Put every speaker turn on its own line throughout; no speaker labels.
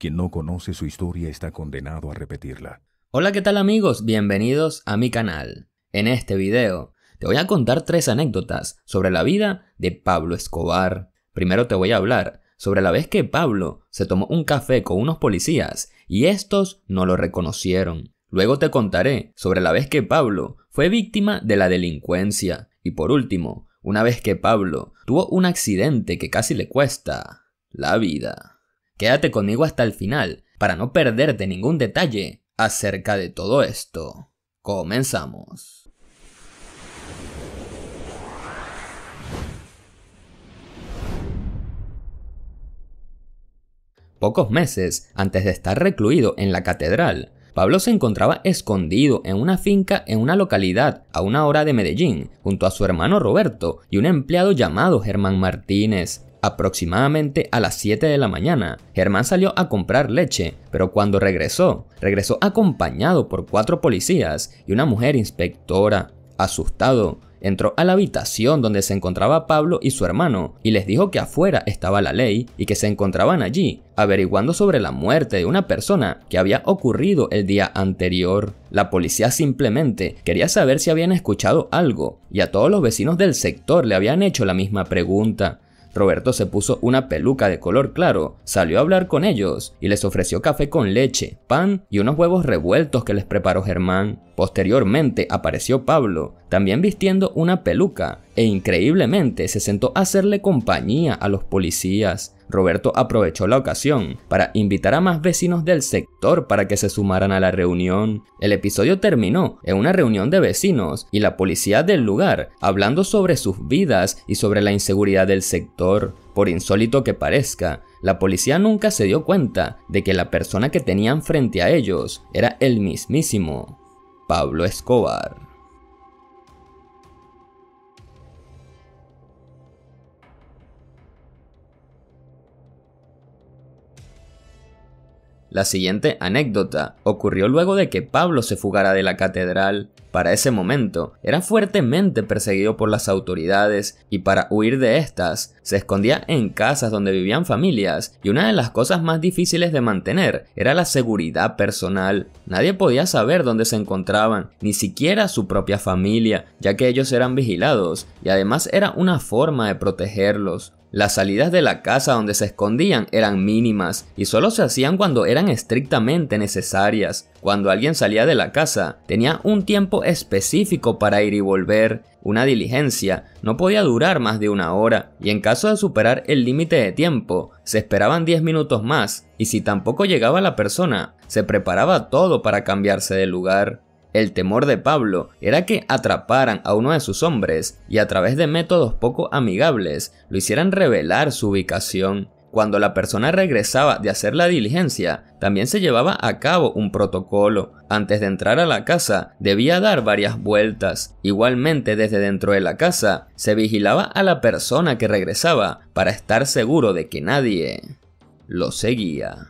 Quien no conoce su historia está condenado a repetirla. Hola, ¿qué tal amigos? Bienvenidos a mi canal. En este video te voy a contar tres anécdotas sobre la vida de Pablo Escobar. Primero te voy a hablar sobre la vez que Pablo se tomó un café con unos policías y estos no lo reconocieron. Luego te contaré sobre la vez que Pablo fue víctima de la delincuencia. Y por último, una vez que Pablo tuvo un accidente que casi le cuesta la vida. Quédate conmigo hasta el final para no perderte ningún detalle acerca de todo esto. Comenzamos. Pocos meses antes de estar recluido en la catedral, Pablo se encontraba escondido en una finca en una localidad a una hora de Medellín, junto a su hermano Roberto y un empleado llamado Germán Martínez, Aproximadamente a las 7 de la mañana, Germán salió a comprar leche, pero cuando regresó, regresó acompañado por cuatro policías y una mujer inspectora. Asustado, entró a la habitación donde se encontraba Pablo y su hermano y les dijo que afuera estaba la ley y que se encontraban allí averiguando sobre la muerte de una persona que había ocurrido el día anterior. La policía simplemente quería saber si habían escuchado algo y a todos los vecinos del sector le habían hecho la misma pregunta. Roberto se puso una peluca de color claro, salió a hablar con ellos y les ofreció café con leche, pan y unos huevos revueltos que les preparó Germán. Posteriormente apareció Pablo, también vistiendo una peluca, e increíblemente se sentó a hacerle compañía a los policías. Roberto aprovechó la ocasión para invitar a más vecinos del sector para que se sumaran a la reunión. El episodio terminó en una reunión de vecinos y la policía del lugar hablando sobre sus vidas y sobre la inseguridad del sector. Por insólito que parezca, la policía nunca se dio cuenta de que la persona que tenían frente a ellos era el mismísimo Pablo Escobar. La siguiente anécdota ocurrió luego de que Pablo se fugara de la catedral para ese momento, era fuertemente perseguido por las autoridades y para huir de estas, se escondía en casas donde vivían familias y una de las cosas más difíciles de mantener era la seguridad personal. Nadie podía saber dónde se encontraban, ni siquiera su propia familia, ya que ellos eran vigilados y además era una forma de protegerlos. Las salidas de la casa donde se escondían eran mínimas y solo se hacían cuando eran estrictamente necesarias. Cuando alguien salía de la casa, tenía un tiempo específico para ir y volver. Una diligencia no podía durar más de una hora, y en caso de superar el límite de tiempo, se esperaban 10 minutos más, y si tampoco llegaba la persona, se preparaba todo para cambiarse de lugar. El temor de Pablo era que atraparan a uno de sus hombres y a través de métodos poco amigables lo hicieran revelar su ubicación. Cuando la persona regresaba de hacer la diligencia, también se llevaba a cabo un protocolo. Antes de entrar a la casa, debía dar varias vueltas. Igualmente, desde dentro de la casa, se vigilaba a la persona que regresaba para estar seguro de que nadie lo seguía.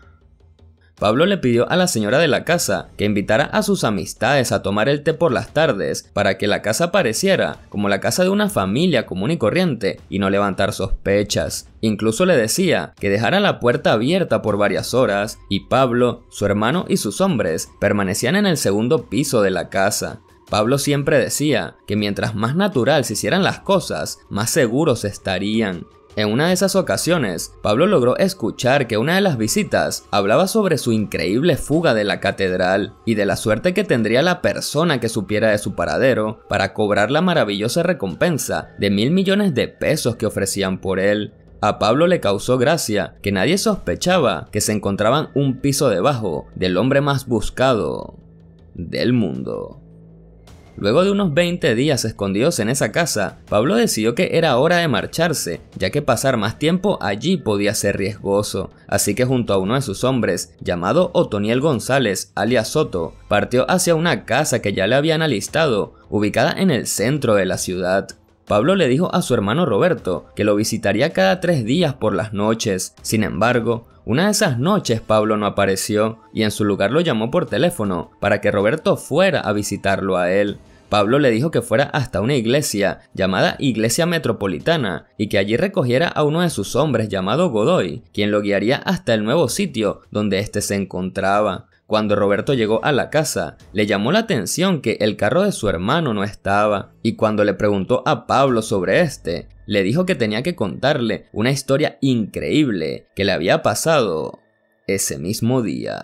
Pablo le pidió a la señora de la casa que invitara a sus amistades a tomar el té por las tardes para que la casa pareciera como la casa de una familia común y corriente y no levantar sospechas. Incluso le decía que dejara la puerta abierta por varias horas y Pablo, su hermano y sus hombres permanecían en el segundo piso de la casa. Pablo siempre decía que mientras más natural se hicieran las cosas, más seguros estarían. En una de esas ocasiones, Pablo logró escuchar que una de las visitas hablaba sobre su increíble fuga de la catedral y de la suerte que tendría la persona que supiera de su paradero para cobrar la maravillosa recompensa de mil millones de pesos que ofrecían por él. A Pablo le causó gracia que nadie sospechaba que se encontraban un piso debajo del hombre más buscado del mundo. Luego de unos 20 días escondidos en esa casa, Pablo decidió que era hora de marcharse, ya que pasar más tiempo allí podía ser riesgoso, así que junto a uno de sus hombres, llamado Otoniel González, alias Soto, partió hacia una casa que ya le habían alistado, ubicada en el centro de la ciudad. Pablo le dijo a su hermano Roberto que lo visitaría cada tres días por las noches. Sin embargo, una de esas noches Pablo no apareció y en su lugar lo llamó por teléfono para que Roberto fuera a visitarlo a él. Pablo le dijo que fuera hasta una iglesia llamada Iglesia Metropolitana y que allí recogiera a uno de sus hombres llamado Godoy, quien lo guiaría hasta el nuevo sitio donde éste se encontraba. Cuando Roberto llegó a la casa, le llamó la atención que el carro de su hermano no estaba, y cuando le preguntó a Pablo sobre este, le dijo que tenía que contarle una historia increíble que le había pasado ese mismo día.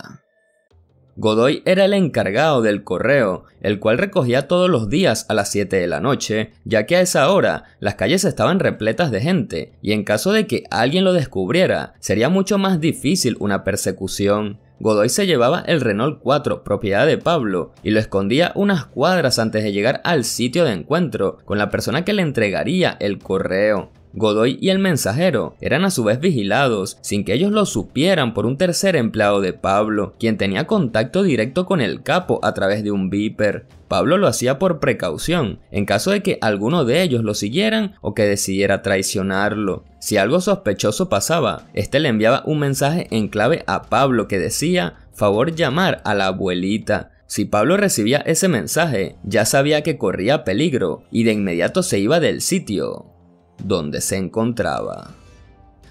Godoy era el encargado del correo, el cual recogía todos los días a las 7 de la noche, ya que a esa hora las calles estaban repletas de gente, y en caso de que alguien lo descubriera, sería mucho más difícil una persecución. Godoy se llevaba el Renault 4, propiedad de Pablo, y lo escondía unas cuadras antes de llegar al sitio de encuentro con la persona que le entregaría el correo. Godoy y el mensajero eran a su vez vigilados, sin que ellos lo supieran por un tercer empleado de Pablo, quien tenía contacto directo con el capo a través de un viper. Pablo lo hacía por precaución, en caso de que alguno de ellos lo siguieran o que decidiera traicionarlo. Si algo sospechoso pasaba, este le enviaba un mensaje en clave a Pablo que decía, favor llamar a la abuelita. Si Pablo recibía ese mensaje, ya sabía que corría peligro y de inmediato se iba del sitio donde se encontraba.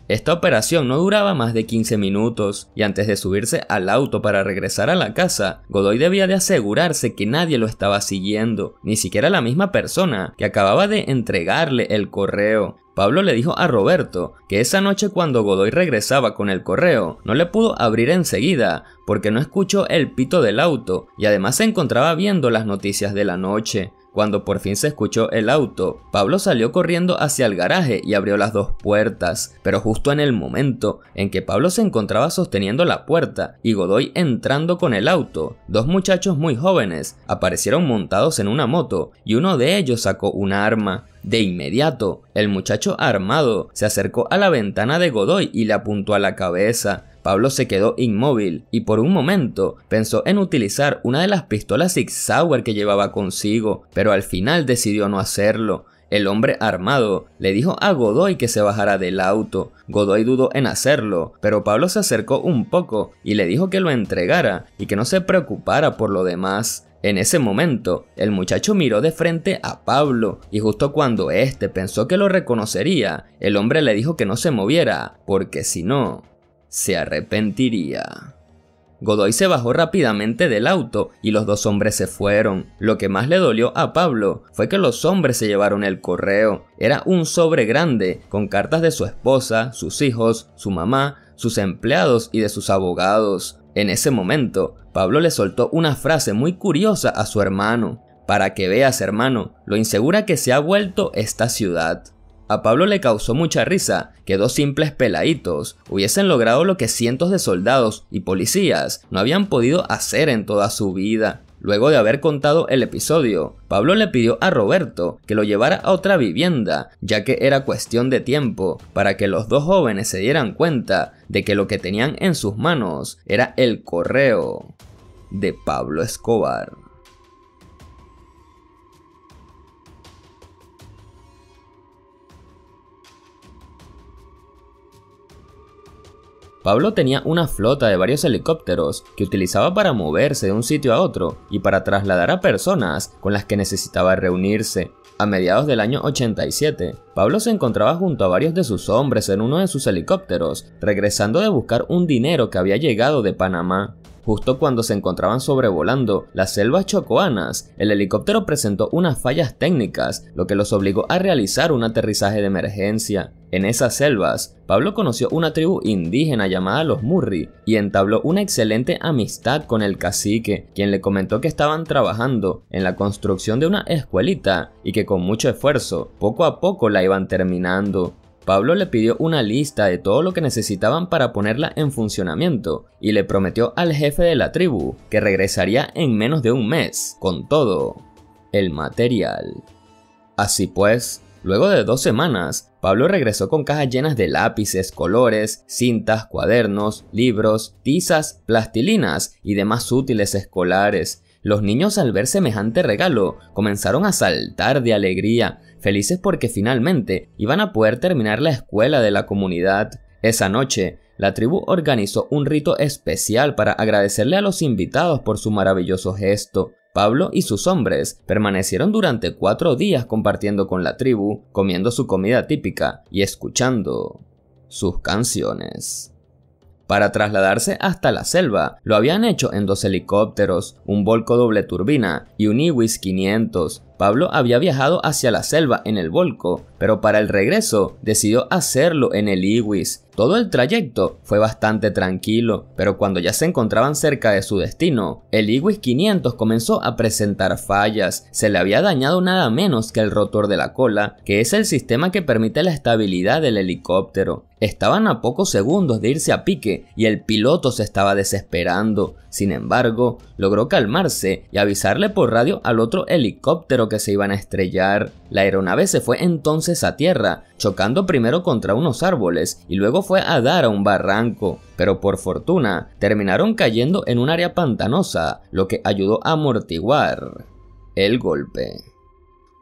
Esta operación no duraba más de 15 minutos, y antes de subirse al auto para regresar a la casa, Godoy debía de asegurarse que nadie lo estaba siguiendo, ni siquiera la misma persona que acababa de entregarle el correo. Pablo le dijo a Roberto que esa noche cuando Godoy regresaba con el correo, no le pudo abrir enseguida porque no escuchó el pito del auto y además se encontraba viendo las noticias de la noche. Cuando por fin se escuchó el auto, Pablo salió corriendo hacia el garaje y abrió las dos puertas, pero justo en el momento en que Pablo se encontraba sosteniendo la puerta y Godoy entrando con el auto, dos muchachos muy jóvenes aparecieron montados en una moto y uno de ellos sacó una arma. De inmediato, el muchacho armado se acercó a la ventana de Godoy y le apuntó a la cabeza. Pablo se quedó inmóvil y por un momento pensó en utilizar una de las pistolas Sig Sauer que llevaba consigo, pero al final decidió no hacerlo. El hombre armado le dijo a Godoy que se bajara del auto. Godoy dudó en hacerlo, pero Pablo se acercó un poco y le dijo que lo entregara y que no se preocupara por lo demás. En ese momento, el muchacho miró de frente a Pablo y justo cuando éste pensó que lo reconocería, el hombre le dijo que no se moviera, porque si no, se arrepentiría. Godoy se bajó rápidamente del auto y los dos hombres se fueron. Lo que más le dolió a Pablo fue que los hombres se llevaron el correo. Era un sobre grande con cartas de su esposa, sus hijos, su mamá, sus empleados y de sus abogados. En ese momento, Pablo le soltó una frase muy curiosa a su hermano. Para que veas, hermano, lo insegura que se ha vuelto esta ciudad. A Pablo le causó mucha risa que dos simples peladitos hubiesen logrado lo que cientos de soldados y policías no habían podido hacer en toda su vida. Luego de haber contado el episodio, Pablo le pidió a Roberto que lo llevara a otra vivienda, ya que era cuestión de tiempo para que los dos jóvenes se dieran cuenta de que lo que tenían en sus manos era el correo de Pablo Escobar. Pablo tenía una flota de varios helicópteros que utilizaba para moverse de un sitio a otro y para trasladar a personas con las que necesitaba reunirse. A mediados del año 87, Pablo se encontraba junto a varios de sus hombres en uno de sus helicópteros, regresando de buscar un dinero que había llegado de Panamá. Justo cuando se encontraban sobrevolando las selvas chocoanas, el helicóptero presentó unas fallas técnicas, lo que los obligó a realizar un aterrizaje de emergencia. En esas selvas, Pablo conoció una tribu indígena llamada los Murri y entabló una excelente amistad con el cacique, quien le comentó que estaban trabajando en la construcción de una escuelita y que con mucho esfuerzo, poco a poco la iban terminando. Pablo le pidió una lista de todo lo que necesitaban para ponerla en funcionamiento y le prometió al jefe de la tribu que regresaría en menos de un mes, con todo, el material. Así pues, luego de dos semanas, Pablo regresó con cajas llenas de lápices, colores, cintas, cuadernos, libros, tizas, plastilinas y demás útiles escolares, los niños al ver semejante regalo comenzaron a saltar de alegría, felices porque finalmente iban a poder terminar la escuela de la comunidad. Esa noche, la tribu organizó un rito especial para agradecerle a los invitados por su maravilloso gesto. Pablo y sus hombres permanecieron durante cuatro días compartiendo con la tribu, comiendo su comida típica y escuchando sus canciones para trasladarse hasta la selva. Lo habían hecho en dos helicópteros, un Volco doble turbina y un Iwis 500. Pablo había viajado hacia la selva en el Volco, pero para el regreso decidió hacerlo en el Iwis, todo el trayecto fue bastante tranquilo, pero cuando ya se encontraban cerca de su destino, el Iwis 500 comenzó a presentar fallas. Se le había dañado nada menos que el rotor de la cola, que es el sistema que permite la estabilidad del helicóptero. Estaban a pocos segundos de irse a pique y el piloto se estaba desesperando. Sin embargo, logró calmarse y avisarle por radio al otro helicóptero que se iban a estrellar. La aeronave se fue entonces a tierra, chocando primero contra unos árboles y luego fue a dar a un barranco, pero por fortuna terminaron cayendo en un área pantanosa, lo que ayudó a amortiguar el golpe.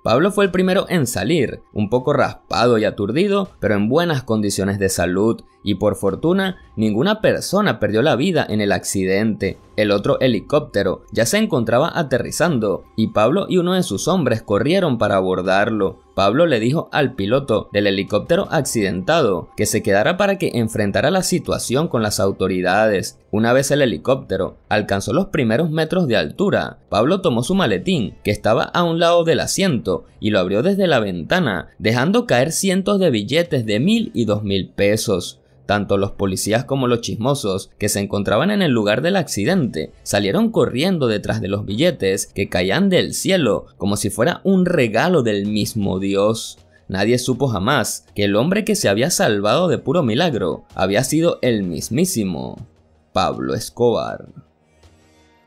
Pablo fue el primero en salir, un poco raspado y aturdido, pero en buenas condiciones de salud, y por fortuna ninguna persona perdió la vida en el accidente. El otro helicóptero ya se encontraba aterrizando, y Pablo y uno de sus hombres corrieron para abordarlo, Pablo le dijo al piloto del helicóptero accidentado que se quedara para que enfrentara la situación con las autoridades. Una vez el helicóptero alcanzó los primeros metros de altura, Pablo tomó su maletín, que estaba a un lado del asiento, y lo abrió desde la ventana, dejando caer cientos de billetes de mil y dos mil pesos. Tanto los policías como los chismosos que se encontraban en el lugar del accidente salieron corriendo detrás de los billetes que caían del cielo como si fuera un regalo del mismo Dios. Nadie supo jamás que el hombre que se había salvado de puro milagro había sido el mismísimo Pablo Escobar.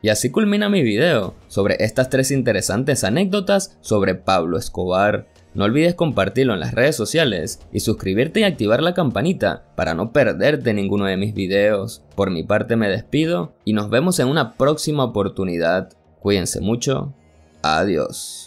Y así culmina mi video sobre estas tres interesantes anécdotas sobre Pablo Escobar. No olvides compartirlo en las redes sociales y suscribirte y activar la campanita para no perderte ninguno de mis videos. Por mi parte me despido y nos vemos en una próxima oportunidad. Cuídense mucho. Adiós.